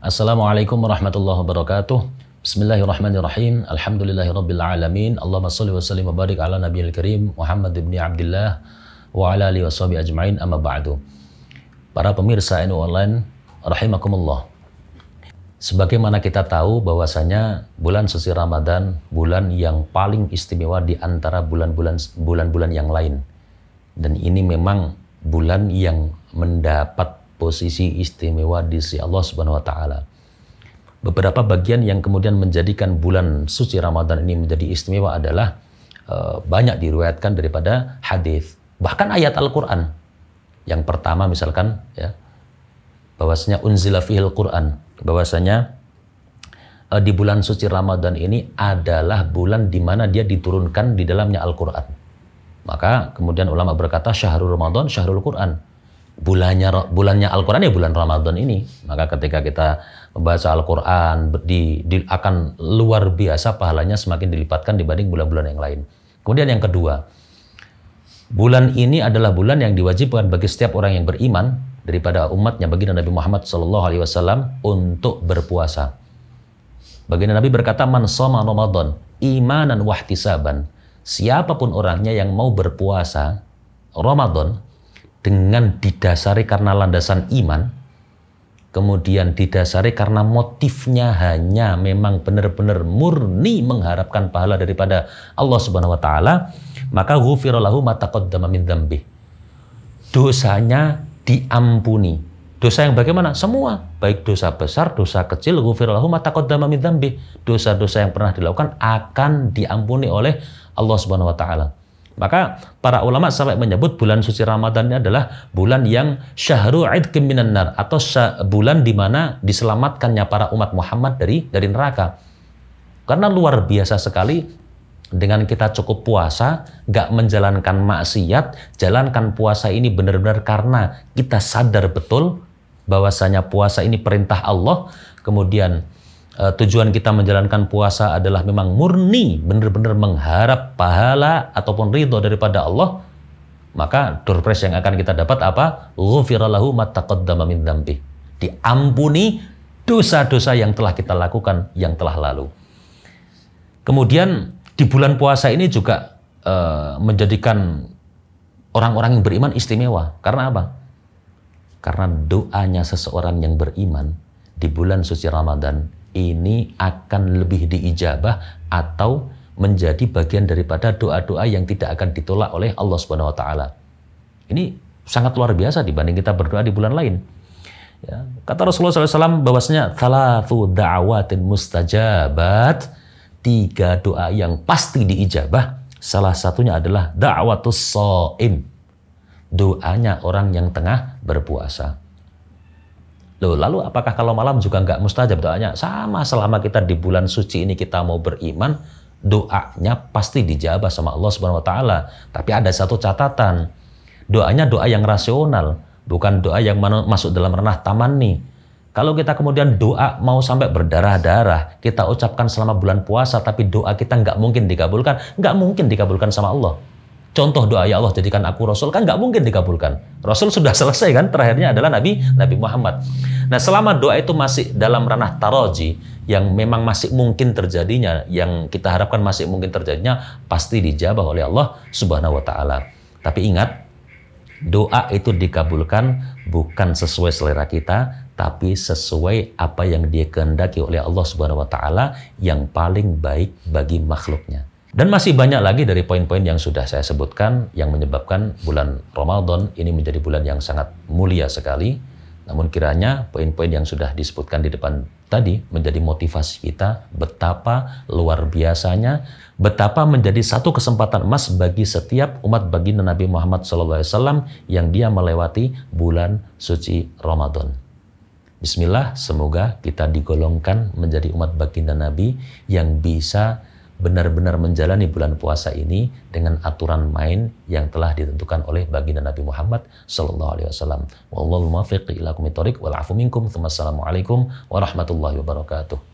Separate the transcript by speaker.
Speaker 1: Assalamualaikum warahmatullahi wabarakatuh. Bismillahirrahmanirrahim. Alhamdulillahirrabbilalamin. Allahumma salli wa sallim wa barik ala nabiyil karim Muhammad ibn Abdullah wa ala alihi wa sahbihi ajma'in amma ba'du. Para pemirsa NU Online, rahimakumullah. Sebagaimana kita tahu bahwasanya bulan suci Ramadan bulan yang paling istimewa di antara bulan-bulan bulan-bulan yang lain. Dan ini memang bulan yang mendapat posisi istimewa di sisi Allah Subhanahu wa taala. Beberapa bagian yang kemudian menjadikan bulan suci Ramadan ini menjadi istimewa adalah e, banyak diriwayatkan daripada hadis, bahkan ayat Al-Qur'an. Yang pertama misalkan ya bahwasanya unzila fihil Qur'an, bahwasanya e, di bulan suci Ramadan ini adalah bulan di mana dia diturunkan di dalamnya Al-Qur'an. Maka kemudian ulama berkata syahrul Ramadan syahrul Qur'an bulannya bulannya Al-Qur'an ya bulan Ramadan ini. Maka ketika kita membaca Al-Qur'an di, di akan luar biasa pahalanya semakin dilipatkan dibanding bulan-bulan yang lain. Kemudian yang kedua, bulan ini adalah bulan yang diwajibkan bagi setiap orang yang beriman daripada umatnya baginda Nabi Muhammad Shallallahu alaihi wasallam untuk berpuasa. Baginda Nabi berkata, "Man soma Ramadan imanan wahtisaban." Siapapun orangnya yang mau berpuasa Ramadan dengan didasari karena landasan iman, kemudian didasari karena motifnya hanya memang benar-benar murni mengharapkan pahala daripada Allah Subhanahu wa taala, maka ghufirallahu ma taqaddama Dosanya diampuni. Dosa yang bagaimana? Semua, baik dosa besar, dosa kecil, ghufirallahu ma taqaddama Dosa-dosa yang pernah dilakukan akan diampuni oleh Allah Subhanahu wa taala. Maka para ulama sampai menyebut bulan suci Ramadan ini adalah bulan yang syahru idkim minan nar atau bulan di mana diselamatkannya para umat Muhammad dari dari neraka. Karena luar biasa sekali dengan kita cukup puasa, gak menjalankan maksiat, jalankan puasa ini benar-benar karena kita sadar betul bahwasanya puasa ini perintah Allah, kemudian Eh, tujuan kita menjalankan puasa adalah memang murni benar-benar mengharap pahala ataupun ridho daripada Allah, maka durpres yang akan kita dapat apa? Ghufirallahu mataqaddama min dambi Diampuni dosa-dosa yang telah kita lakukan yang telah lalu. Kemudian di bulan puasa ini juga uh, menjadikan orang-orang yang beriman istimewa. Karena apa? Karena doanya seseorang yang beriman di bulan suci Ramadan ini akan lebih diijabah atau menjadi bagian daripada doa-doa yang tidak akan ditolak oleh Allah Subhanahu wa taala. Ini sangat luar biasa dibanding kita berdoa di bulan lain. Ya. Kata Rasulullah SAW bahwasanya salatu da'awatin mustajabat tiga doa yang pasti diijabah salah satunya adalah da'watus so'im doanya orang yang tengah berpuasa Loh, lalu apakah kalau malam juga nggak mustajab doanya? Sama selama kita di bulan suci ini kita mau beriman, doanya pasti dijabah sama Allah Subhanahu wa taala. Tapi ada satu catatan. Doanya doa yang rasional, bukan doa yang masuk dalam ranah taman nih. Kalau kita kemudian doa mau sampai berdarah-darah, kita ucapkan selama bulan puasa, tapi doa kita nggak mungkin dikabulkan, nggak mungkin dikabulkan sama Allah contoh doa ya Allah jadikan aku rasul kan nggak mungkin dikabulkan. Rasul sudah selesai kan terakhirnya adalah Nabi Nabi Muhammad. Nah, selama doa itu masih dalam ranah taroji yang memang masih mungkin terjadinya, yang kita harapkan masih mungkin terjadinya pasti dijabah oleh Allah Subhanahu wa taala. Tapi ingat Doa itu dikabulkan bukan sesuai selera kita, tapi sesuai apa yang dia kehendaki oleh Allah Subhanahu wa taala yang paling baik bagi makhluknya. Dan masih banyak lagi dari poin-poin yang sudah saya sebutkan yang menyebabkan bulan Ramadan ini menjadi bulan yang sangat mulia sekali. Namun kiranya poin-poin yang sudah disebutkan di depan tadi menjadi motivasi kita betapa luar biasanya, betapa menjadi satu kesempatan emas bagi setiap umat bagi Nabi Muhammad SAW yang dia melewati bulan suci Ramadan. Bismillah, semoga kita digolongkan menjadi umat baginda Nabi yang bisa benar-benar menjalani bulan puasa ini dengan aturan main yang telah ditentukan oleh baginda Nabi Muhammad Sallallahu Alaihi Wasallam. Wallahu muwaffiq ila wal afu minkum. Wassalamualaikum warahmatullahi wabarakatuh.